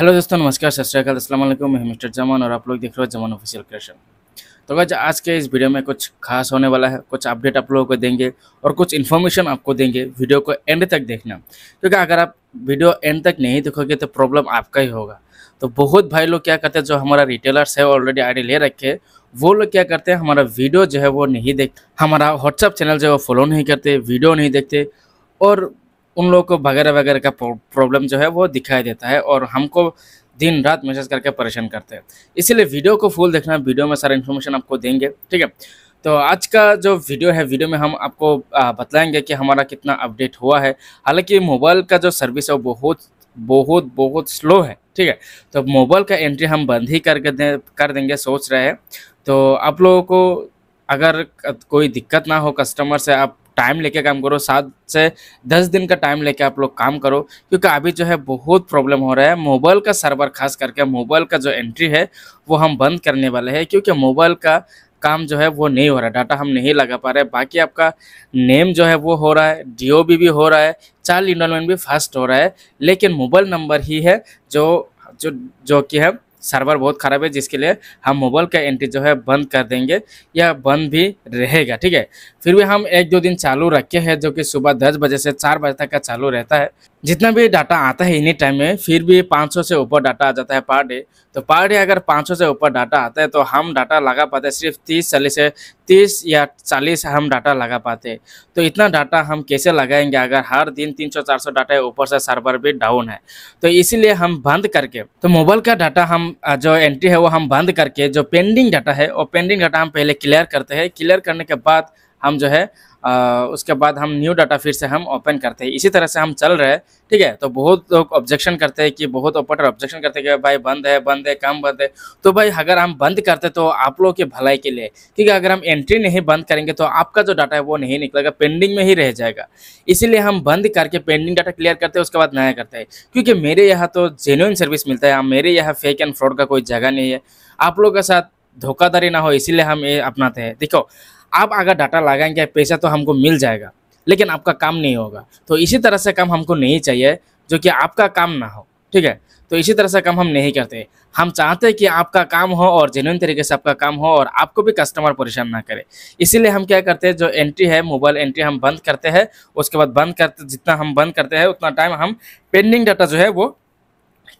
hello दोस्तों नमस्कार सत श्रीकाल अस्सलाम वालेकुम मैं मिस्टर जमान और आप लोग देख रहे हो जमान ऑफिशियल क्रिएशन तो गज आज के इस वीडियो में कुछ खास होने वाला है कुछ अपडेट आप लोगों को देंगे और कुछ इन्फॉर्मेशन आपको देंगे वीडियो को एंड तक देखना क्योंकि अगर आप वीडियो एंड तक नहीं देखोगे तो प्रॉब्लम आपका ही होगा तो बहुत भाई लोग क्या करते हैं जो हमारा रिटेलर्स है ऑलरेडी आई ले रखे हैं वो लोग क्या करते हैं हमारा वीडियो जो है वो नहीं देखते हमारा व्हाट्सअप चैनल जो है वो फॉलो नहीं करते वीडियो नहीं देखते और उन लोगों को वगैरह वगैरह का प्रॉब्लम जो है वो दिखाई देता है और हमको दिन रात मैसेज करके परेशान करते हैं इसीलिए वीडियो को फुल देखना वीडियो में सारा इन्फॉर्मेशन आपको देंगे ठीक है तो आज का जो वीडियो है वीडियो में हम आपको बताएंगे कि हमारा कितना अपडेट हुआ है हालांकि मोबाइल का जो सर्विस है वो बहुत बहुत बहुत स्लो है ठीक है तो मोबाइल का एंट्री हम बंद ही करके दे, कर देंगे सोच रहे हैं तो आप लोगों को अगर कोई दिक्कत ना हो कस्टमर से आप टाइम लेके काम करो सात से दस दिन का टाइम लेके आप लोग काम करो क्योंकि अभी जो है बहुत प्रॉब्लम हो रहा है मोबाइल का सर्वर खास करके मोबाइल का जो एंट्री है वो हम बंद करने वाले हैं क्योंकि मोबाइल का काम जो है वो नहीं हो रहा है डाटा हम नहीं लगा पा रहे बाकी आपका नेम जो है वो हो रहा है डीओबी भी हो रहा है चाइल्ड इंडोलमेंट भी फास्ट हो रहा है लेकिन मोबाइल नंबर ही है जो जो जो कि है सर्वर बहुत ख़राब है जिसके लिए हम मोबाइल का एंट्री जो है बंद कर देंगे या बंद भी रहेगा ठीक है फिर भी हम एक दो दिन चालू रखे हैं जो कि सुबह दस बजे से चार बजे तक का चालू रहता है जितना भी डाटा आता है इन्हीं टाइम में फिर भी 500 से ऊपर डाटा आ जाता है पर डे तो पर डे अगर 500 से ऊपर डाटा आता है तो हम डाटा लगा पाते सिर्फ 30 चालीस से 30 या 40 हम डाटा लगा पाते तो इतना डाटा हम कैसे लगाएंगे अगर हर दिन 300-400 डाटा ऊपर से सर्वर भी डाउन है तो इसीलिए हम बंद करके तो मोबाइल का डाटा हम जो एंट्री है वो हम बंद करके जो पेंडिंग डाटा है वो पेंडिंग डाटा हम पहले क्लियर करते हैं क्लियर करने के बाद हम जो है आ, उसके बाद हम न्यू डाटा फिर से हम ओपन करते हैं इसी तरह से हम चल रहे हैं ठीक है तो बहुत लोग ऑब्जेक्शन करते हैं कि बहुत ऑपरेटर ऑब्जेक्शन करते हैं कि भाई बंद है बंद है काम बंद है तो भाई अगर हम बंद करते तो आप लोगों की भलाई के लिए ठीक है अगर हम एंट्री नहीं बंद करेंगे तो आपका जो डाटा है वो नहीं निकलेगा पेंडिंग में ही रह जाएगा इसीलिए हम बंद करके पेंडिंग डाटा क्लियर करते हैं उसके बाद नया करते हैं क्योंकि मेरे यहाँ तो जेन्यून सर्विस मिलता है मेरे यहाँ फेक एंड फ्रॉड का कोई जगह नहीं है आप लोगों के साथ धोखाधड़ी ना हो इसीलिए हम ये अपनाते हैं देखो आप अगर डाटा लगाएंगे पैसा तो हमको मिल जाएगा लेकिन आपका काम नहीं होगा तो इसी तरह से काम हमको नहीं चाहिए जो कि आपका काम ना हो ठीक है तो इसी तरह से काम हम नहीं करते हम चाहते हैं कि आपका काम हो और जेन्यून तरीके से आपका काम हो और आपको भी कस्टमर परेशान ना करे इसीलिए हम क्या करते हैं जो एंट्री है मोबाइल एंट्री हम बंद करते हैं उसके बाद बंद करते जितना हम बंद करते हैं उतना टाइम हम पेंडिंग डाटा जो है वो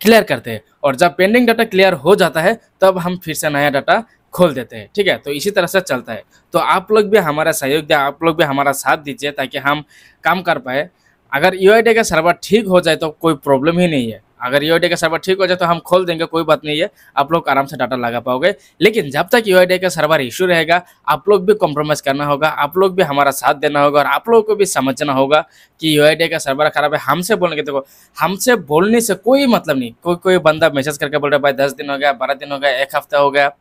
क्लियर करते हैं और जब पेंडिंग डाटा क्लियर हो जाता है तब हम फिर से नया डाटा खोल देते हैं ठीक है तो इसी तरह से चलता है तो आप लोग भी हमारा सहयोग दें आप लोग भी हमारा साथ दीजिए ताकि हम काम कर पाए अगर यू का सर्वर ठीक हो जाए तो कोई प्रॉब्लम ही नहीं है अगर यू का सर्वर ठीक हो जाए तो हम खोल देंगे कोई बात नहीं है आप लोग आराम से डाटा लगा पाओगे लेकिन जब तक यू का सर्वर इशू रहेगा आप लोग भी कॉम्प्रोमाइज़ करना होगा आप लोग भी हमारा साथ देना होगा और आप लोगों को भी समझना होगा कि यू का सर्वर खराब है हमसे बोलने के देखो हमसे बोलने से कोई मतलब नहीं कोई कोई बंदा मैसेज करके बोल रहा है भाई दस दिन हो गया बारह दिन हो गया एक हफ्ता हो गया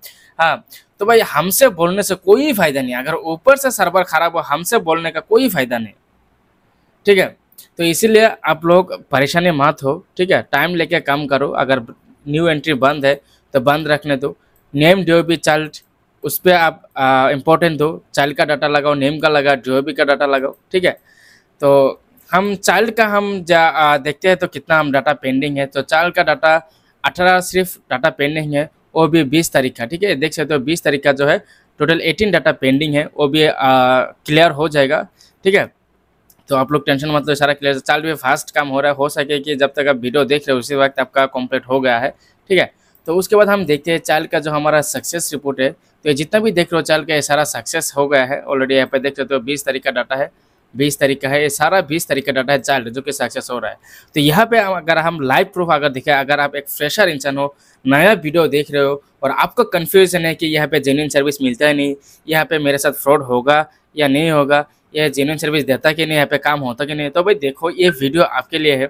हाँ तो भाई हमसे बोलने से कोई फायदा नहीं अगर ऊपर से सर्वर खराब हो हमसे बोलने का कोई फायदा नहीं ठीक है तो इसीलिए आप लोग परेशानी मत हो ठीक है टाइम लेके काम करो अगर न्यू एंट्री बंद है तो बंद रखने दो name D O B child उस पर आप इम्पोर्टेंट दो चाइल्ड का डाटा लगाओ नेम का लगाओ डी ओ बी का डाटा लगाओ ठीक है तो हम चाइल्ड का हम जा आ, देखते हैं तो कितना हम डाटा पेंडिंग है तो चाइल्ड का डाटा अठारह सिर्फ डाटा पेंडिंग है वो भी बीस तारीख का ठीक है देख सकते हो बीस तारीख का जो है टोटल एटीन डाटा पेंडिंग है वो भी क्लियर हो जाएगा ठीक है तो आप लोग टेंशन मतलब सारा क्लियर चाल भी फास्ट काम हो रहा है हो सके कि जब तक आप वीडियो देख रहे हो उसी वक्त आपका कंप्लीट हो गया है ठीक है तो उसके बाद हम देखते हैं चाल का जो हमारा सक्सेस रिपोर्ट है तो ये जितना भी देख रहे हो चाल का ये सारा सक्सेस हो गया है ऑलरेडी यहाँ पे देख सकते हो बीस तारीख का डाटा है बीस तारीख का है ये सारा बीस तारीख का डाटा है चाइल्ड जो कि सक्सेस हो रहा है तो यहाँ पे अगर हम लाइव प्रूफ अगर देखें अगर आप एक फ्रेशर इंसान हो नया वीडियो देख रहे हो और आपका कन्फ्यूजन है कि यहाँ पे जेन्यून सर्विस मिलता है नहीं यहाँ पे मेरे साथ फ्रॉड होगा या नहीं होगा ये जेन्यून सर्विस देता कि नहीं यहाँ पे काम होता कि नहीं तो भाई देखो ये वीडियो आपके लिए है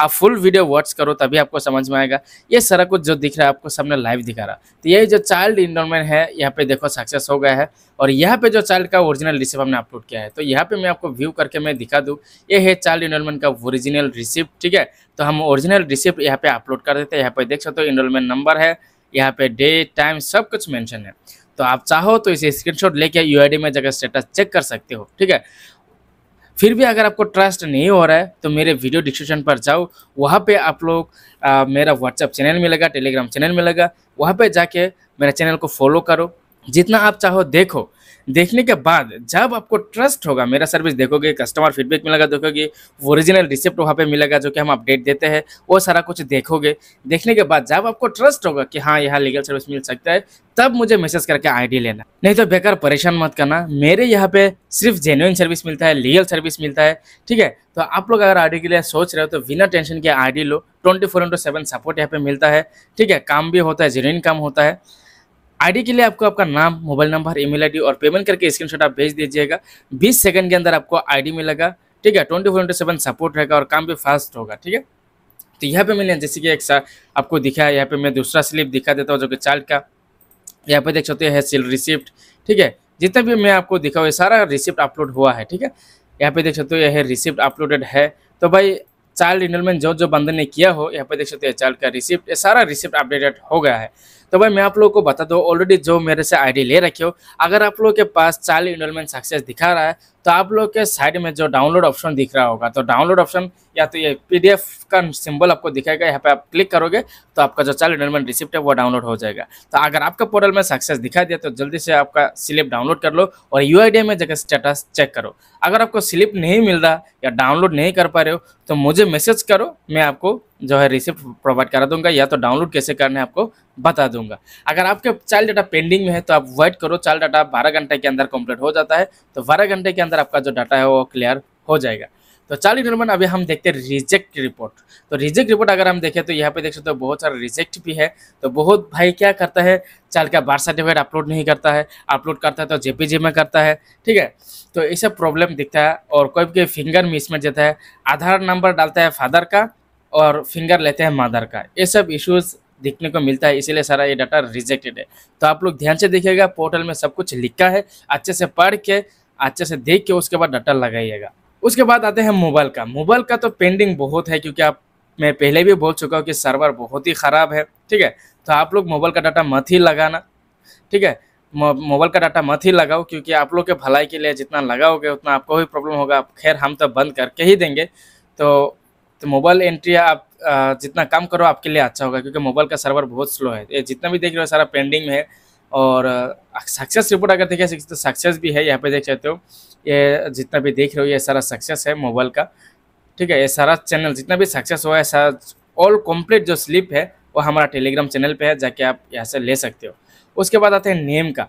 आप फुल वीडियो वॉच करो तभी आपको समझ में आएगा ये सारा कुछ जो दिख रहा है आपको सामने लाइव दिखा रहा तो ये जो चाइल्ड इनरोलमेंट है यहाँ पे देखो सक्सेस हो गया है और यहाँ पे जो चाइल्ड का ओरिजिनल रिसिप्ट हमने अपलोड किया है तो यहाँ पे मैं आपको व्यू करके मैं दिखा दूँ ये है चाइल्ड इनरोलमेंट का ओरिजिनल रिसिप्ट ठीक है तो हम ओरिजिनल रिसिप्ट यहाँ पे अपलोड कर देते हैं यहाँ पे देख सकते हो इनरोलमेंट नंबर है यहाँ पे डेट टाइम सब कुछ मैंशन है तो आप चाहो तो इसे स्क्रीनशॉट लेके यू में जाकर स्टेटस चेक कर सकते हो ठीक है फिर भी अगर आपको ट्रस्ट नहीं हो रहा है तो मेरे वीडियो डिस्क्रिप्शन पर जाओ वहाँ पे आप लोग मेरा व्हाट्सएप चैनल मिलेगा टेलीग्राम चैनल मिलेगा वहाँ पे जाके मेरे चैनल को फॉलो करो जितना आप चाहो देखो देखने के बाद जब आपको ट्रस्ट होगा मेरा सर्विस देखोगे कस्टमर फीडबैक मिलेगा देखोगे ओरिजिनल रिसिप्ट वहाँ पे मिलेगा जो कि हम अपडेट देते हैं वो सारा कुछ देखोगे देखने के बाद जब आपको ट्रस्ट होगा कि हाँ यहाँ लीगल सर्विस मिल सकता है तब मुझे मैसेज करके आईडी लेना नहीं तो बेकार परेशान मत करना मेरे यहाँ पे सिर्फ जेन्यून सर्विस मिलता है लीगल सर्विस मिलता है ठीक है तो आप लोग अगर आईडी के लिए सोच रहे हो तो बिना टेंशन के आईडी लो twenty four into seven support यहाँ पे मिलता है ठीक है काम भी होता है जेन्यून काम होता है आईडी के लिए आपको आपका नाम मोबाइल नंबर ईमेल आईडी और पेमेंट करके स्क्रीनशॉट आप भेज दीजिएगा 20 सेकंड के अंदर आपको आईडी मिलेगा ठीक है twenty four into seven support रहेगा और काम भी फास्ट होगा ठीक है तो यहाँ पे मैंने जैसे कि एक सा आपको दिखाया यहाँ पे मैं दूसरा स्लिप दिखा देता हूँ जो कि चार्ट का यहाँ पे देख सकते हैं सिल रिसिप्ट ठीक है जितना भी मैं आपको दिखा हुआ सारा रिसिप्ट अपलोड हुआ है ठीक है यहाँ पे देख सकते हो यह रिसिप्ट अपलोडेड है तो भाई चाइल्ड इनरोलमेंट जो जो बंदे ने किया हो यहाँ पे देख सकते हो चाइल्ड का रिसिप्ट सारा रिसिप्ट अपडेटेड हो गया है तो भाई मैं आप लोगों को बता दूँ ऑलरेडी जो मेरे से आईडी ले रखे हो अगर आप लोगों के पास चाली इनरोलमेंट सक्सेस दिखा रहा है तो आप लोग के साइड में जो डाउनलोड ऑप्शन दिख रहा होगा तो डाउनलोड ऑप्शन या तो ये पीडीएफ का सिंबल आपको दिखाएगा यहाँ पे आप क्लिक करोगे तो आपका जो चाइल्ड इनमेंट रिसिप्ट है वो डाउनलोड हो जाएगा तो अगर आपका पोर्टल में सक्सेस दिखा दिया तो जल्दी से आपका स्लिप डाउनलोड कर लो और यू में जगह स्टेटस चेक करो अगर आपको स्लिप नहीं मिल रहा या डाउनलोड नहीं कर पा रहे हो तो मुझे मैसेज करो मैं आपको जो है रिसिप्ट प्रोवाइड करा दूंगा या तो डाउनलोड कैसे करना है आपको बता दूंगा अगर आपके चाइल्ड डाटा पेंडिंग में है तो आप वेट करो चाइल्ड डाटा बारह घंटे के अंदर कंप्लीट हो जाता है तो बारह घंटे के अंदर अंदर आपका जो डाटा है वो क्लियर हो जाएगा तो चालीस नंबर अभी हम देखते हैं रिजेक्ट रिपोर्ट तो रिजेक्ट रिपोर्ट अगर हम देखें तो यहाँ पे देख सकते हो तो बहुत सारा रिजेक्ट भी है तो बहुत भाई क्या करता है चाल का बार्थ सर्टिफिकेट अपलोड नहीं करता है अपलोड करता है तो जेपीजी में करता है ठीक है तो ये सब प्रॉब्लम दिखता है और कोई भी फिंगर मिसमैच देता है आधार नंबर डालता है फादर का और फिंगर लेते हैं मदर का ये सब इश्यूज़ देखने को मिलता है इसीलिए सारा ये डाटा रिजेक्टेड है तो आप लोग ध्यान से देखिएगा पोर्टल में सब कुछ लिखा है अच्छे से पढ़ के अच्छे से देख के उसके बाद डाटा लगाइएगा उसके बाद आते हैं मोबाइल का मोबाइल का तो पेंडिंग बहुत है क्योंकि आप मैं पहले भी बोल चुका हूँ कि सर्वर बहुत ही ख़राब है ठीक है तो आप लोग मोबाइल का डाटा मत ही लगाना ठीक है मोबाइल का डाटा मत ही लगाओ क्योंकि आप लोग के भलाई के लिए जितना लगाओगे उतना आपको भी प्रॉब्लम होगा खैर हम तो बंद करके ही देंगे तो तो मोबाइल एंट्री आप जितना कम करो आपके लिए अच्छा होगा क्योंकि मोबाइल का सर्वर बहुत स्लो है ये जितना भी देख रहे हो सारा पेंडिंग है और सक्सेस रिपोर्ट अगर देखें तो सक्सेस भी है यहाँ पे देख सकते हो ये जितना भी देख रहे हो ये सारा सक्सेस है मोबाइल का ठीक है ये सारा चैनल जितना भी सक्सेस हुआ है सारा ऑल कम्प्लीट जो स्लिप है वो हमारा टेलीग्राम चैनल पे है जाके आप यहाँ से ले सकते हो उसके बाद आते हैं नेम का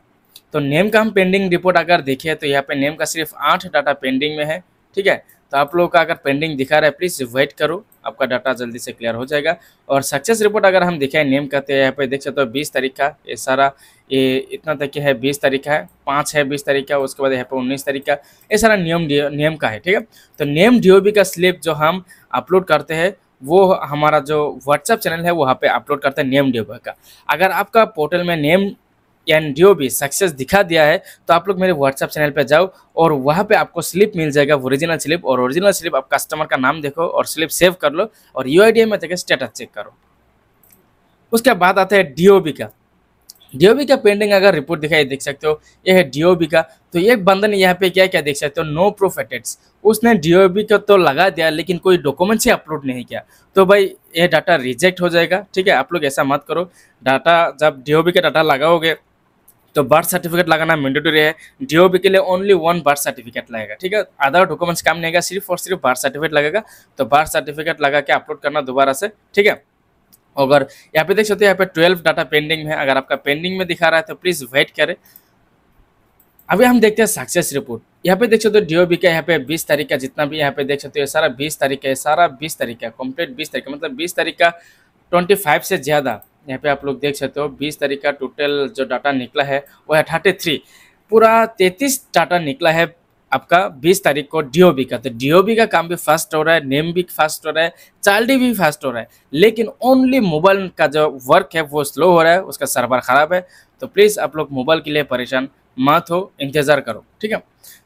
तो नेम का हम पेंडिंग रिपोर्ट अगर देखें तो यहाँ पर नेम का सिर्फ आठ डाटा पेंडिंग में है ठीक है तो आप लोगों का अगर पेंडिंग दिखा रहा है प्लीज़ वेट करो आपका डाटा जल्दी से क्लियर हो जाएगा और सक्सेस रिपोर्ट अगर हम दिखाए नेम कहते हैं यहाँ पे देख सकते हो बीस तारीख का ये सारा ये इतना तक है बीस तारीख का है पाँच है बीस तारीख का उसके बाद यहाँ पे उन्नीस तारीख का ये सारा नियम नियम का है ठीक है तो नेम डी का स्लिप जो हम अपलोड करते हैं वो हमारा जो व्हाट्सएप चैनल है वहाँ पे अपलोड करते हैं नेम डी का अगर आपका पोर्टल में नेम एनडीओ भी सक्सेस दिखा दिया है तो आप लोग मेरे व्हाट्सएप चैनल पर जाओ और वहाँ पे आपको स्लिप मिल जाएगा ओरिजिनल स्लिप और ओरिजिनल स्लिप आप कस्टमर का नाम देखो और स्लिप सेव कर लो और यू में जाकर स्टेटस चेक करो उसके बाद आता है डी का डी का पेंडिंग अगर रिपोर्ट दिखाई देख सकते हो ये है डी का तो एक बंदे ने यहाँ पे क्या क्या देख सकते हो नो प्रोफेटेड्स उसने डी का तो लगा दिया लेकिन कोई डॉक्यूमेंट्स ही अपलोड नहीं किया तो भाई ये डाटा रिजेक्ट हो जाएगा ठीक है आप लोग ऐसा मत करो डाटा जब डी का डाटा लगाओगे तो बर्थ सर्टिफिकेट लगाना मैंडेटरी है डीओबी के लिए ओनली वन बर्थ सर्टिफिकेट लगेगा ठीक है अदर डॉक्यूमेंट्स काम नहीं सिर्फ और सिर्फ बर्थ सर्टिफिकेट लगेगा तो बर्थ सर्टिफिकेट लगा के अपलोड करना दोबारा से ठीक है अगर यहाँ पे देख सकते हो यहाँ पे ट्वेल्व डाटा पेंडिंग में है अगर आपका पेंडिंग में दिखा रहा है तो प्लीज़ वेट करें अभी हम देखते हैं सक्सेस रिपोर्ट यहाँ पे देख सकते हो डीओबी का यहाँ पे 20 तारीख का जितना भी यहाँ पे देख सकते हो सारा 20 तारीख है सारा 20 तारीख का कंप्लीट 20 तारीख मतलब 20 तारीख का 25 मतलब से ज़्यादा यहाँ पे आप लोग देख सकते हो बीस तारीख का टोटल जो डाटा निकला है वो है थर्टी थ्री पूरा तैतीस डाटा निकला है आपका 20 तारीख को डीओबी का तो डीओबी का काम भी फास्ट हो रहा है नेम भी फास्ट हो रहा है चाइल्ड भी फास्ट हो रहा है लेकिन ओनली मोबाइल का जो वर्क है वो स्लो हो रहा है उसका सर्वर ख़राब है तो प्लीज़ आप लोग मोबाइल के लिए परेशान मत हो इंतज़ार करो ठीक है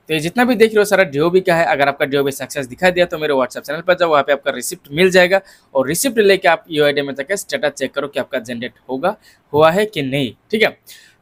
तो ये जितना भी देख रहे हो सारा डी का है अगर आपका डी सक्सेस दिखाई दिया तो मेरे व्हाट्सएप चैनल पर जाओ वहाँ पे आपका रिसिप्ट मिल जाएगा और रिसिप्ट लेके आप यू आई डी में जाकर स्टेटस चेक करो कि आपका जनरेट होगा हुआ है कि नहीं ठीक है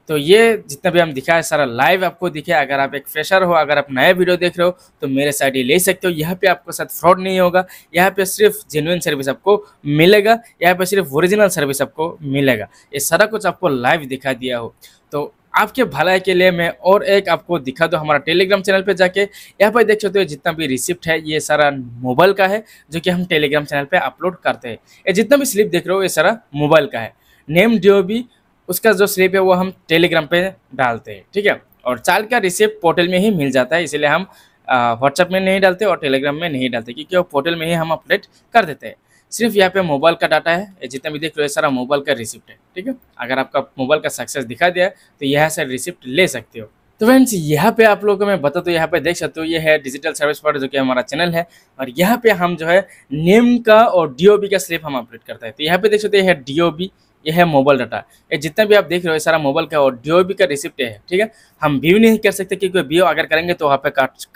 तो ये जितना भी हम दिखा है सारा लाइव आपको दिखे अगर आप एक फ्रेशर हो अगर आप नया वीडियो देख रहे हो तो मेरे साइड ये ले सकते हो यहाँ पे आपके साथ फ्रॉड नहीं होगा यहाँ पे सिर्फ जेन्यून सर्विस आपको मिलेगा यहाँ पे सिर्फ ओरिजिनल सर्विस आपको मिलेगा ये सारा कुछ आपको लाइव दिखा दिया हो तो आपके भलाई के लिए मैं और एक आपको दिखा दो हमारा टेलीग्राम चैनल पे जाके यहाँ पर देख सकते हो जितना भी रिसिप्ट है ये सारा मोबाइल का है जो कि हम टेलीग्राम चैनल पे अपलोड करते हैं ये जितना भी स्लिप देख रहे हो ये सारा मोबाइल का है नेम डी भी उसका जो स्लिप है वो हम टेलीग्राम पे डालते हैं ठीक है और चाल का रिसिप्ट पोर्टल में ही मिल जाता है इसलिए हम व्हाट्सएप में नहीं डालते और टेलीग्राम में नहीं डालते क्योंकि वो पोर्टल में ही हम अपडेट कर देते हैं सिर्फ यहाँ पे मोबाइल का डाटा है जितना भी देख रहे हो सारा मोबाइल का रिसिप्ट है ठीक है अगर आपका मोबाइल का सक्सेस दिखा दिया तो यहाँ से रिसिप्ट ले सकते हो तो फ्रेंड्स यहाँ पे आप लोगों को मैं बता तो यहाँ पे देख सकते हो ये है डिजिटल सर्विस पर जो कि हमारा चैनल है और यहाँ पे हम जो है नेम का और डीओबी का स्लिप हम अपडेट करते हैं तो यहाँ पे देख सकते हैं डीओबी यह है मोबाइल डाटा ये जितना भी आप देख रहे हो ये सारा मोबाइल का और भी का रिसिप्ट है ठीक है हम व्यू नहीं कर सकते क्योंकि व्यू अगर करेंगे तो वहाँ पे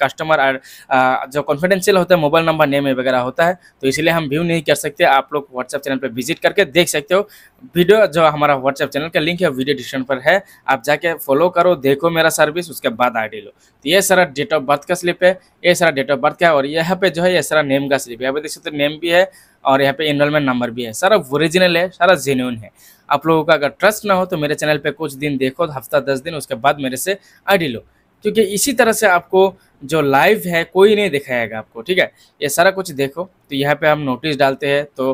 कस्टमर जो कॉन्फिडेंशियल होता है मोबाइल नंबर नेम वगैरह होता है तो इसलिए हम व्यू नहीं कर सकते आप लोग व्हाट्सएप चैनल पर विजिट करके देख सकते हो वीडियो जो हमारा व्हाट्सएप चैनल का लिंक है वीडियो डिस्क्रिप्शन पर है आप जाके फॉलो करो देखो मेरा सर्विस उसके बाद आई लो तो ये सारा डेट ऑफ बर्थ का स्लिप है ये सारा डेट ऑफ बर्थ का है और यहाँ पे जो है ये सारा नेम का स्लिप है यहाँ देख सकते नेम भी है और यहाँ पे इनरोलमेंट नंबर भी है सारा ओरिजिनल है सारा जेन्यून है आप लोगों का अगर ट्रस्ट ना हो तो मेरे चैनल पे कुछ दिन देखो हफ्ता दस दिन उसके बाद मेरे से आईडी लो क्योंकि इसी तरह से आपको जो लाइव है कोई नहीं दिखाएगा आपको ठीक है ये सारा कुछ देखो तो यहाँ पे हम नोटिस डालते हैं तो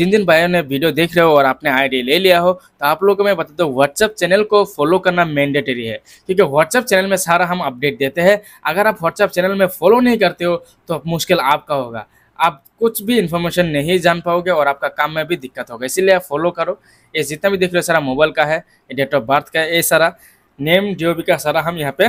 जिन जिन भाइयों ने वीडियो देख रहे हो और आपने आईडी ले लिया हो तो आप लोगों को मैं बता दूँ व्हाट्सअप चैनल को फॉलो करना मैंडेटरी है क्योंकि व्हाट्सअप चैनल में सारा हम अपडेट देते हैं अगर आप व्हाट्सअप चैनल में फॉलो नहीं करते हो तो मुश्किल आपका होगा आप कुछ भी इन्फॉर्मेशन नहीं जान पाओगे और आपका काम में भी दिक्कत होगा इसीलिए आप फॉलो करो ये जितना भी देख रहे हो सारा मोबाइल का है डेट ऑफ बर्थ का है ये सारा नेम जियो का सारा हम यहाँ पे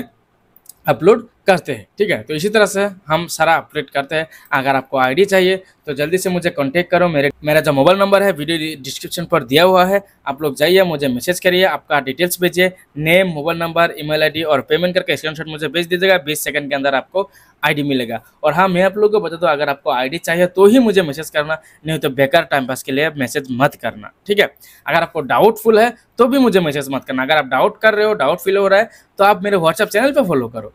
अपलोड करते हैं ठीक है तो इसी तरह से हम सारा अपडेट करते हैं अगर आपको आईडी चाहिए तो जल्दी से मुझे कांटेक्ट करो मेरे मेरा जो मोबाइल नंबर है वीडियो डिस्क्रिप्शन पर दिया हुआ है आप लोग जाइए मुझे मैसेज करिए आपका डिटेल्स भेजिए name mobile number email ID और पेमेंट करके स्क्रीनशॉट मुझे भेज दीजिएगा बीस सेकंड के अंदर आपको आईडी मिलेगा और हाँ मैं आप लोग को बता दूँ अगर आपको आई चाहिए तो ही मुझे मैसेज करना नहीं तो बेकार टाइम पास के लिए मैसेज मत करना ठीक है अगर आपको डाउटफुल है तो भी मुझे मैसेज मत करना अगर आप डाउट कर रहे हो डाउट फील हो रहा है तो आप मेरे व्हाट्सएप चैनल पर फॉलो करो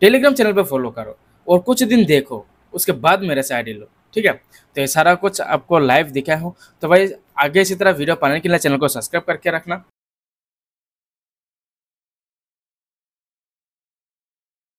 टेलीग्राम चैनल पर फॉलो करो और कुछ दिन देखो उसके बाद मेरे से आईडी लो ठीक है तो ये सारा कुछ आपको लाइव दिखाया हो तो भाई आगे इसी तरह वीडियो पाने के लिए चैनल को सब्सक्राइब करके रखना